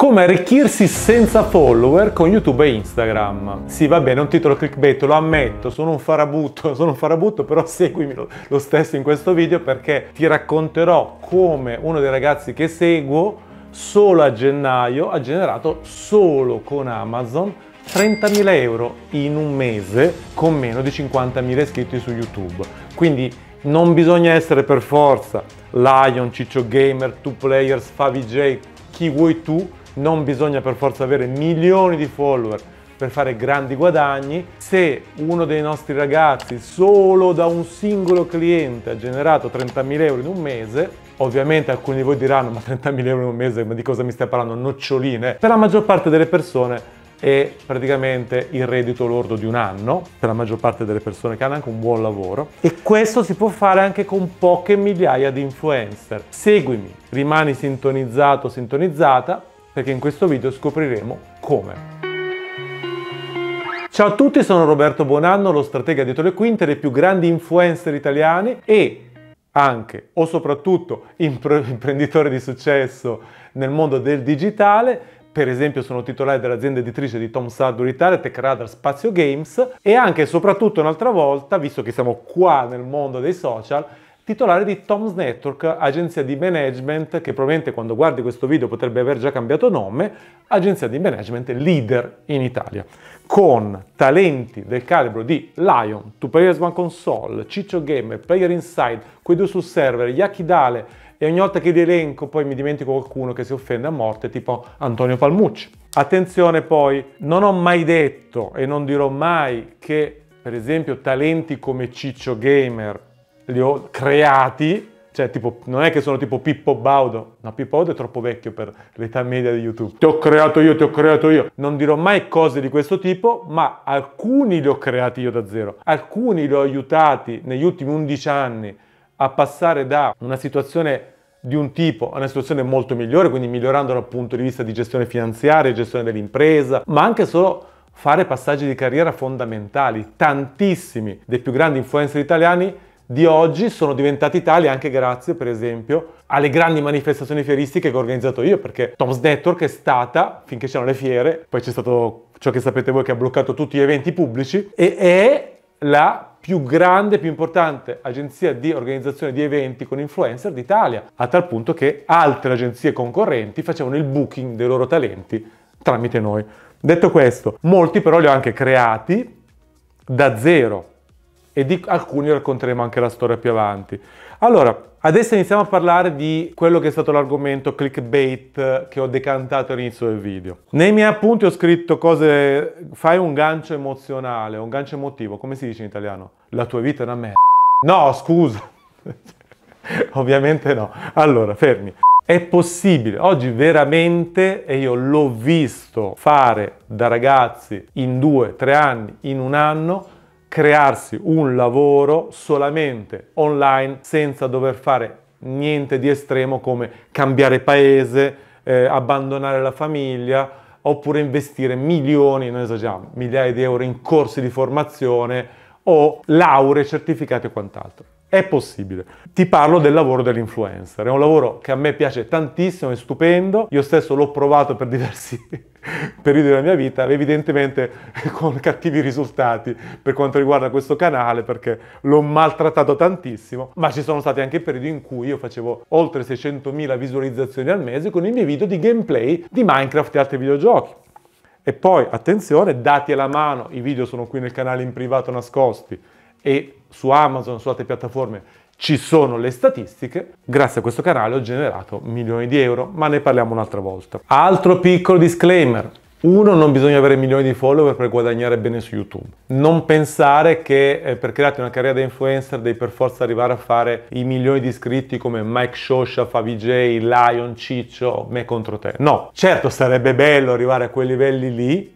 Come arricchirsi senza follower con YouTube e Instagram. Sì, va bene, è un titolo clickbait, lo ammetto, sono un farabutto, sono un farabutto, però seguimi lo, lo stesso in questo video perché ti racconterò come uno dei ragazzi che seguo solo a gennaio ha generato solo con Amazon 30.000 euro in un mese con meno di 50.000 iscritti su YouTube. Quindi non bisogna essere per forza Lion, Ciccio Gamer, Two players Favij, chi vuoi tu non bisogna per forza avere milioni di follower per fare grandi guadagni. Se uno dei nostri ragazzi solo da un singolo cliente ha generato 30.000 euro in un mese, ovviamente alcuni di voi diranno ma 30.000 euro in un mese, ma di cosa mi stai parlando? Noccioline. Per la maggior parte delle persone è praticamente il reddito lordo di un anno per la maggior parte delle persone che hanno anche un buon lavoro e questo si può fare anche con poche migliaia di influencer. Seguimi, rimani sintonizzato, sintonizzata perché in questo video scopriremo come. Ciao a tutti, sono Roberto Bonanno, lo stratega dietro le quinte dei più grandi influencer italiani e anche o soprattutto imprenditore di successo nel mondo del digitale. Per esempio sono titolare dell'azienda editrice di Tom Sardur Italia, Tech Radar Spazio Games e anche e soprattutto un'altra volta, visto che siamo qua nel mondo dei social, titolare di Tom's Network, agenzia di management che probabilmente quando guardi questo video potrebbe aver già cambiato nome, agenzia di management leader in Italia, con talenti del calibro di Lion, Two Players One Console, Ciccio Game, Player Inside, quei due sul server, Yakidale e ogni volta che li elenco poi mi dimentico qualcuno che si offende a morte, tipo Antonio Palmucci. Attenzione poi, non ho mai detto e non dirò mai che per esempio talenti come Ciccio Gamer, li ho creati, cioè tipo, non è che sono tipo Pippo Baudo, no Pippo Baudo è troppo vecchio per l'età media di YouTube. Ti ho creato io, ti ho creato io. Non dirò mai cose di questo tipo, ma alcuni li ho creati io da zero. Alcuni li ho aiutati negli ultimi 11 anni a passare da una situazione di un tipo a una situazione molto migliore, quindi migliorando dal punto di vista di gestione finanziaria, gestione dell'impresa, ma anche solo fare passaggi di carriera fondamentali. Tantissimi dei più grandi influencer italiani di oggi sono diventati tali anche grazie, per esempio, alle grandi manifestazioni fieristiche che ho organizzato io, perché Tom's Network è stata, finché c'erano le fiere, poi c'è stato ciò che sapete voi che ha bloccato tutti gli eventi pubblici, e è la più grande, più importante agenzia di organizzazione di eventi con influencer d'Italia, a tal punto che altre agenzie concorrenti facevano il booking dei loro talenti tramite noi. Detto questo, molti però li ho anche creati da zero e di alcuni racconteremo anche la storia più avanti. Allora, adesso iniziamo a parlare di quello che è stato l'argomento clickbait eh, che ho decantato all'inizio del video. Nei miei appunti ho scritto cose, fai un gancio emozionale, un gancio emotivo, come si dice in italiano? La tua vita è una merda. No, scusa. Ovviamente no. Allora, fermi. È possibile, oggi veramente, e io l'ho visto fare da ragazzi in due, tre anni, in un anno, crearsi un lavoro solamente online senza dover fare niente di estremo come cambiare paese, eh, abbandonare la famiglia oppure investire milioni, non esageriamo, migliaia di euro in corsi di formazione o lauree, certificati e quant'altro. È possibile. Ti parlo del lavoro dell'influencer, è un lavoro che a me piace tantissimo, è stupendo, io stesso l'ho provato per diversi periodi della mia vita, evidentemente con cattivi risultati per quanto riguarda questo canale perché l'ho maltrattato tantissimo, ma ci sono stati anche periodi in cui io facevo oltre 600.000 visualizzazioni al mese con i miei video di gameplay di Minecraft e altri videogiochi. E poi, attenzione, dati alla mano, i video sono qui nel canale in privato nascosti e su Amazon, su altre piattaforme ci sono le statistiche, grazie a questo canale ho generato milioni di euro, ma ne parliamo un'altra volta. Altro piccolo disclaimer, uno, non bisogna avere milioni di follower per guadagnare bene su YouTube. Non pensare che eh, per crearti una carriera da influencer devi per forza arrivare a fare i milioni di iscritti come Mike Shosha, Favi Lion, Ciccio, me contro te. No, certo sarebbe bello arrivare a quei livelli lì,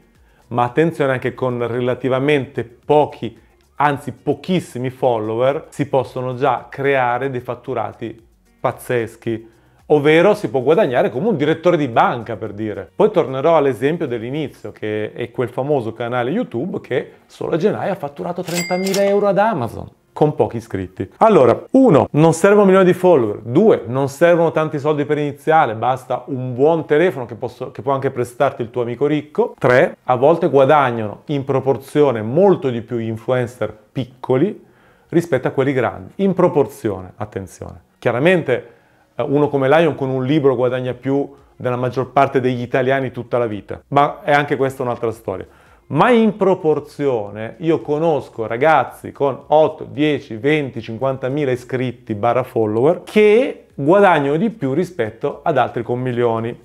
ma attenzione anche con relativamente pochi anzi pochissimi follower, si possono già creare dei fatturati pazzeschi. Ovvero si può guadagnare come un direttore di banca, per dire. Poi tornerò all'esempio dell'inizio, che è quel famoso canale YouTube che solo a gennaio ha fatturato 30.000 euro ad Amazon con pochi iscritti. Allora, uno, non servono un milioni di follower, due, non servono tanti soldi per iniziare, basta un buon telefono che, posso, che può anche prestarti il tuo amico ricco, tre, a volte guadagnano in proporzione molto di più influencer piccoli rispetto a quelli grandi, in proporzione, attenzione. Chiaramente eh, uno come Lion con un libro guadagna più della maggior parte degli italiani tutta la vita, ma è anche questa un'altra storia ma in proporzione io conosco ragazzi con 8, 10, 20, 50 mila iscritti barra follower che guadagnano di più rispetto ad altri con milioni.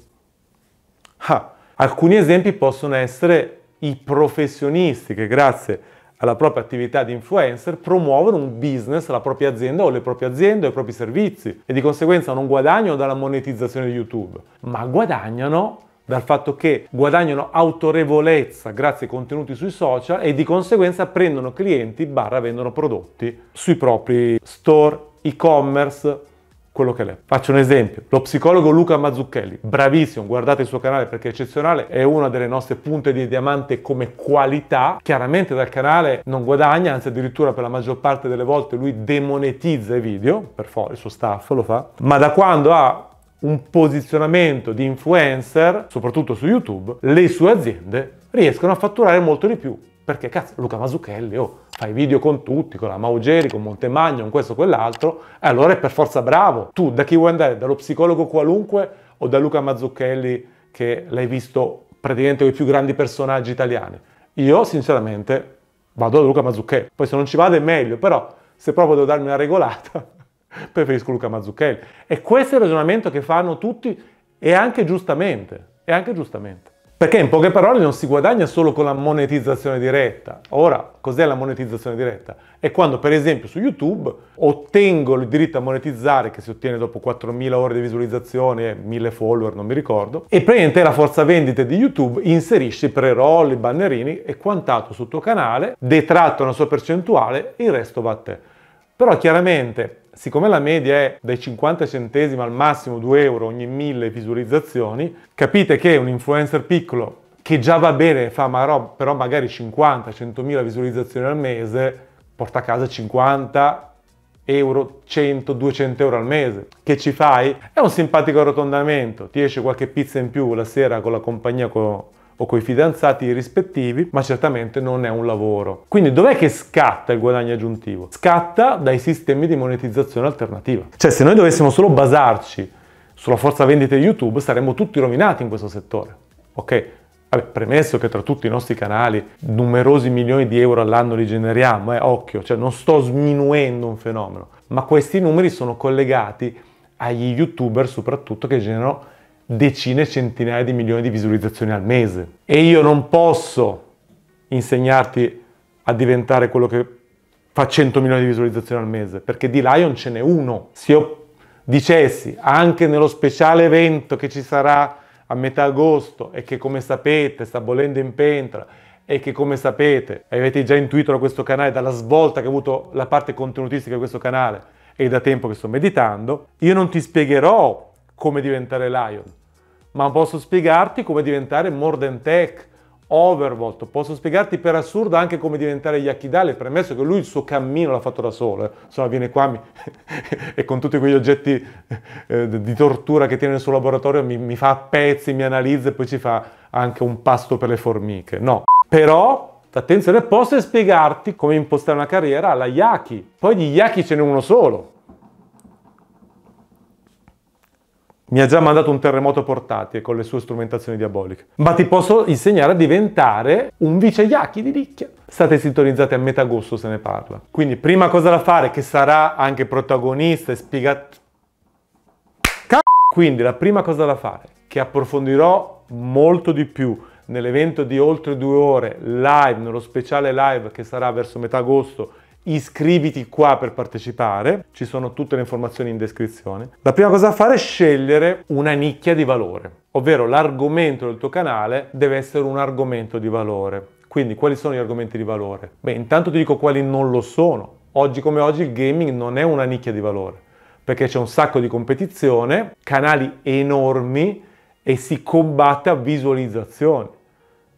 Ah, alcuni esempi possono essere i professionisti che grazie alla propria attività di influencer promuovono un business, la propria azienda o le proprie aziende o i propri servizi e di conseguenza non guadagnano dalla monetizzazione di YouTube, ma guadagnano dal fatto che guadagnano autorevolezza grazie ai contenuti sui social e di conseguenza prendono clienti barra vendono prodotti sui propri store, e-commerce, quello che è. Faccio un esempio, lo psicologo Luca Mazzucchelli, bravissimo, guardate il suo canale perché è eccezionale, è una delle nostre punte di diamante come qualità, chiaramente dal canale non guadagna, anzi addirittura per la maggior parte delle volte lui demonetizza i video, per forza il suo staff lo fa, ma da quando ha un posizionamento di influencer, soprattutto su YouTube, le sue aziende riescono a fatturare molto di più. Perché cazzo, Luca Mazzucchelli, oh, fai video con tutti, con la Maugeri, con Montemagno, con questo, quell'altro, e allora è per forza bravo. Tu da chi vuoi andare? Dallo psicologo qualunque o da Luca Mazzucchelli che l'hai visto praticamente con i più grandi personaggi italiani? Io sinceramente vado da Luca Mazzucchelli, poi se non ci vado è meglio, però se proprio devo darmi una regolata preferisco Luca Mazzucchelli. E questo è il ragionamento che fanno tutti e anche giustamente, e anche giustamente. Perché in poche parole non si guadagna solo con la monetizzazione diretta. Ora, cos'è la monetizzazione diretta? È quando, per esempio, su YouTube ottengo il diritto a monetizzare, che si ottiene dopo 4.000 ore di visualizzazione, e 1.000 follower, non mi ricordo, e praticamente la forza vendita di YouTube inserisce i pre-roll, i bannerini e quant'altro sul tuo canale, detratta una sua percentuale il resto va a te. Però chiaramente siccome la media è dai 50 centesimi al massimo 2 euro ogni 1000 visualizzazioni, capite che un influencer piccolo che già va bene, fa però magari 50-100.000 visualizzazioni al mese, porta a casa 50 euro, 100, 200 euro al mese. Che ci fai? È un simpatico arrotondamento, ti esce qualche pizza in più la sera con la compagnia con o coi fidanzati rispettivi, ma certamente non è un lavoro. Quindi dov'è che scatta il guadagno aggiuntivo? Scatta dai sistemi di monetizzazione alternativa. Cioè se noi dovessimo solo basarci sulla forza vendita di YouTube saremmo tutti rovinati in questo settore. Ok? Vabbè, premesso che tra tutti i nostri canali numerosi milioni di euro all'anno li generiamo, eh, occhio, cioè non sto sminuendo un fenomeno, ma questi numeri sono collegati agli youtuber soprattutto che generano decine, centinaia di milioni di visualizzazioni al mese. E io non posso insegnarti a diventare quello che fa 100 milioni di visualizzazioni al mese, perché di Lion ce n'è uno. Se io dicessi anche nello speciale evento che ci sarà a metà agosto e che come sapete sta bollendo in pentola e che come sapete avete già intuito da questo canale, dalla svolta che ha avuto la parte contenutistica di questo canale e da tempo che sto meditando, io non ti spiegherò come diventare Lion ma posso spiegarti come diventare more than tech, Overvolt, posso spiegarti per assurdo anche come diventare Yakidale, premesso che lui il suo cammino l'ha fatto da solo, eh. insomma viene qua mi... e con tutti quegli oggetti eh, eh, di tortura che tiene nel suo laboratorio mi, mi fa a pezzi, mi analizza e poi ci fa anche un pasto per le formiche, no. Però Attenzione, posso spiegarti come impostare una carriera alla Yaki. Poi di Yaki ce n'è uno solo. Mi ha già mandato un terremoto portatile con le sue strumentazioni diaboliche. Ma ti posso insegnare a diventare un vice Yaki di ricchia. State sintonizzati a metà agosto se ne parla. Quindi prima cosa da fare, che sarà anche protagonista e spiegato... Quindi la prima cosa da fare, che approfondirò molto di più nell'evento di oltre due ore live, nello speciale live che sarà verso metà agosto iscriviti qua per partecipare, ci sono tutte le informazioni in descrizione. La prima cosa da fare è scegliere una nicchia di valore, ovvero l'argomento del tuo canale deve essere un argomento di valore. Quindi quali sono gli argomenti di valore? Beh, intanto ti dico quali non lo sono. Oggi come oggi il gaming non è una nicchia di valore, perché c'è un sacco di competizione, canali enormi e si combatte a visualizzazioni.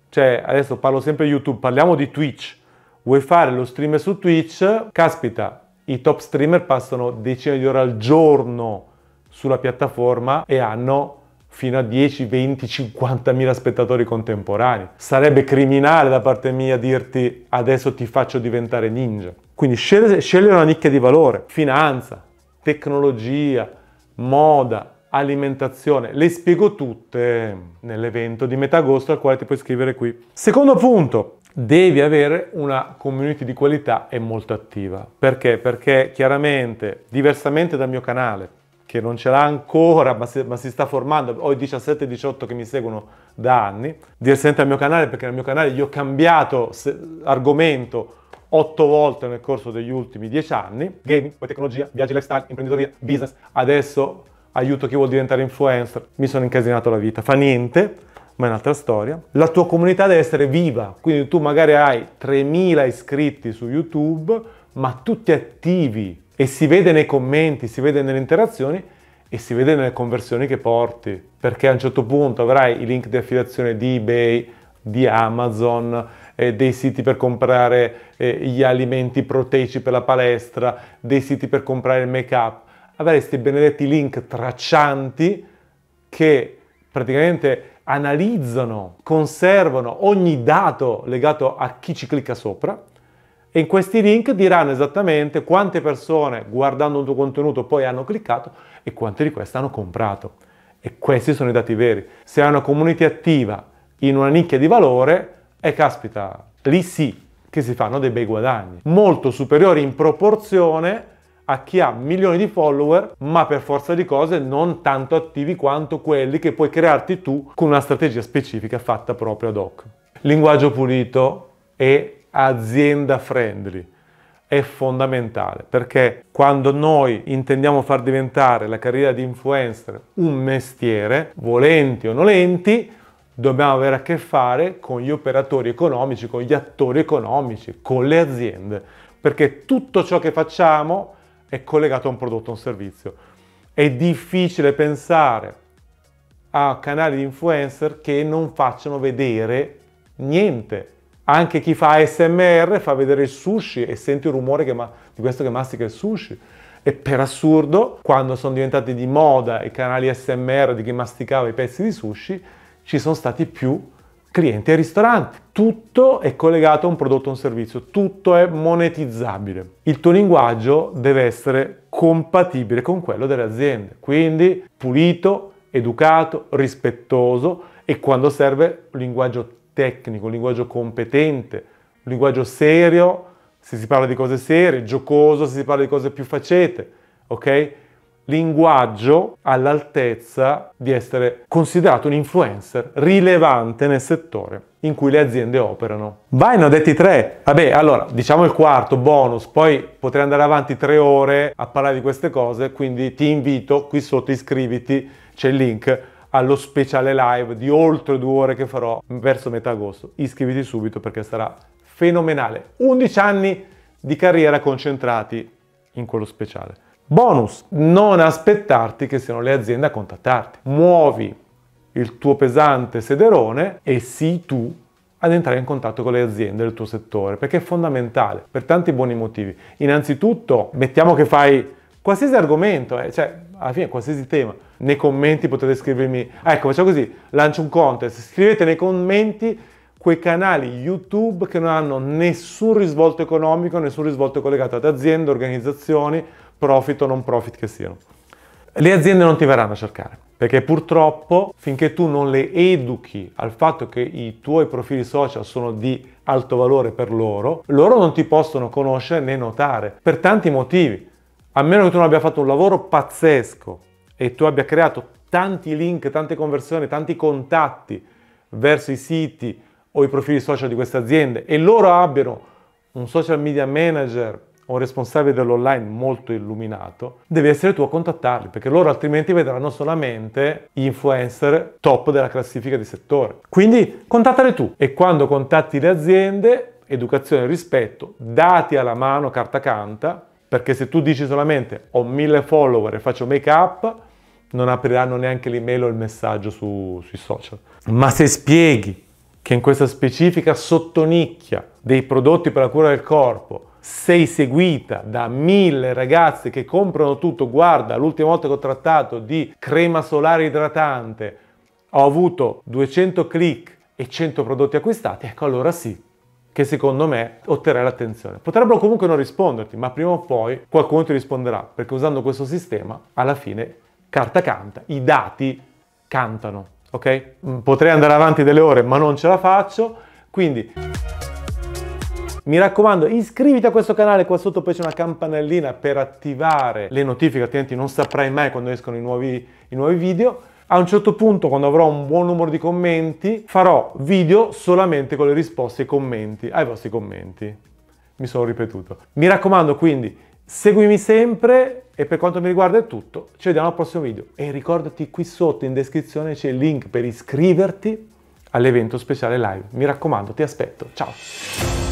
Cioè, adesso parlo sempre di YouTube, parliamo di Twitch vuoi fare lo streamer su Twitch, caspita, i top streamer passano decine di ore al giorno sulla piattaforma e hanno fino a 10, 20, 50 mila spettatori contemporanei. Sarebbe criminale da parte mia dirti adesso ti faccio diventare ninja. Quindi scegliere, scegliere una nicchia di valore, finanza, tecnologia, moda, alimentazione. Le spiego tutte nell'evento di metà agosto al quale ti puoi iscrivere qui. Secondo punto, devi avere una community di qualità e molto attiva. Perché? Perché chiaramente, diversamente dal mio canale, che non ce l'ha ancora, ma si, ma si sta formando, ho i 17-18 che mi seguono da anni, diversamente dal mio canale, perché nel mio canale io ho cambiato se, argomento otto volte nel corso degli ultimi dieci anni, gaming, poi tecnologia, viaggi, lifestyle, imprenditoria, business, adesso aiuto chi vuol diventare influencer, mi sono incasinato la vita, fa niente, ma è un'altra storia. La tua comunità deve essere viva, quindi tu magari hai 3.000 iscritti su YouTube, ma tutti attivi e si vede nei commenti, si vede nelle interazioni e si vede nelle conversioni che porti, perché a un certo punto avrai i link di affiliazione di eBay, di Amazon, eh, dei siti per comprare eh, gli alimenti proteici per la palestra, dei siti per comprare il make-up. Avrai questi benedetti link traccianti che praticamente analizzano, conservano ogni dato legato a chi ci clicca sopra e in questi link diranno esattamente quante persone guardando il tuo contenuto poi hanno cliccato e quante di queste hanno comprato. E questi sono i dati veri. Se hai una community attiva in una nicchia di valore, e caspita, lì sì che si fanno dei bei guadagni, molto superiori in proporzione a chi ha milioni di follower, ma per forza di cose non tanto attivi quanto quelli che puoi crearti tu con una strategia specifica fatta proprio ad hoc. Linguaggio pulito e azienda friendly è fondamentale perché quando noi intendiamo far diventare la carriera di influencer un mestiere, volenti o nolenti, dobbiamo avere a che fare con gli operatori economici, con gli attori economici, con le aziende, perché tutto ciò che facciamo è collegato a un prodotto o un servizio. È difficile pensare a canali di influencer che non facciano vedere niente. Anche chi fa SMR fa vedere il sushi e sente il rumore che di questo che mastica il sushi. E per assurdo, quando sono diventati di moda i canali SMR di chi masticava i pezzi di sushi, ci sono stati più clienti e ristoranti. Tutto è collegato a un prodotto o un servizio, tutto è monetizzabile. Il tuo linguaggio deve essere compatibile con quello delle aziende, quindi pulito, educato, rispettoso e quando serve un linguaggio tecnico, un linguaggio competente, un linguaggio serio se si parla di cose serie, giocoso se si parla di cose più facete, ok? linguaggio all'altezza di essere considerato un influencer rilevante nel settore in cui le aziende operano. Vai, ne ho detti tre. Vabbè, allora, diciamo il quarto, bonus, poi potrei andare avanti tre ore a parlare di queste cose, quindi ti invito, qui sotto iscriviti, c'è il link allo speciale live di oltre due ore che farò verso metà agosto. Iscriviti subito perché sarà fenomenale. 11 anni di carriera concentrati in quello speciale. Bonus, non aspettarti che siano le aziende a contattarti. Muovi il tuo pesante sederone e sii tu ad entrare in contatto con le aziende del tuo settore, perché è fondamentale per tanti buoni motivi. Innanzitutto, mettiamo che fai qualsiasi argomento, eh, cioè alla fine qualsiasi tema, nei commenti potete scrivermi, ecco facciamo così, lancio un contest, scrivete nei commenti quei canali YouTube che non hanno nessun risvolto economico, nessun risvolto collegato ad aziende, organizzazioni, profit o non profit che siano. Le aziende non ti verranno a cercare, perché purtroppo finché tu non le educhi al fatto che i tuoi profili social sono di alto valore per loro, loro non ti possono conoscere né notare, per tanti motivi. A meno che tu non abbia fatto un lavoro pazzesco e tu abbia creato tanti link, tante conversioni, tanti contatti verso i siti o i profili social di queste aziende e loro abbiano un social media manager o un responsabile dell'online molto illuminato, devi essere tu a contattarli, perché loro altrimenti vedranno solamente gli influencer top della classifica di settore. Quindi contattali tu e quando contatti le aziende, educazione e rispetto, dati alla mano, carta canta, perché se tu dici solamente ho mille follower e faccio make up, non apriranno neanche l'email o il messaggio su, sui social. Ma se spieghi che in questa specifica sottonicchia dei prodotti per la cura del corpo sei seguita da mille ragazze che comprano tutto, guarda, l'ultima volta che ho trattato di crema solare idratante ho avuto 200 click e 100 prodotti acquistati, ecco allora sì che secondo me otterrai l'attenzione. Potrebbero comunque non risponderti, ma prima o poi qualcuno ti risponderà, perché usando questo sistema alla fine carta canta, i dati cantano, ok? Mm, potrei andare avanti delle ore, ma non ce la faccio, quindi mi raccomando, iscriviti a questo canale, qua sotto poi c'è una campanellina per attivare le notifiche, altrimenti non saprai mai quando escono i nuovi, i nuovi video. A un certo punto, quando avrò un buon numero di commenti, farò video solamente con le risposte ai commenti, ai vostri commenti. Mi sono ripetuto. Mi raccomando quindi, seguimi sempre e per quanto mi riguarda è tutto. Ci vediamo al prossimo video. E ricordati qui sotto in descrizione c'è il link per iscriverti all'evento speciale live. Mi raccomando, ti aspetto. Ciao!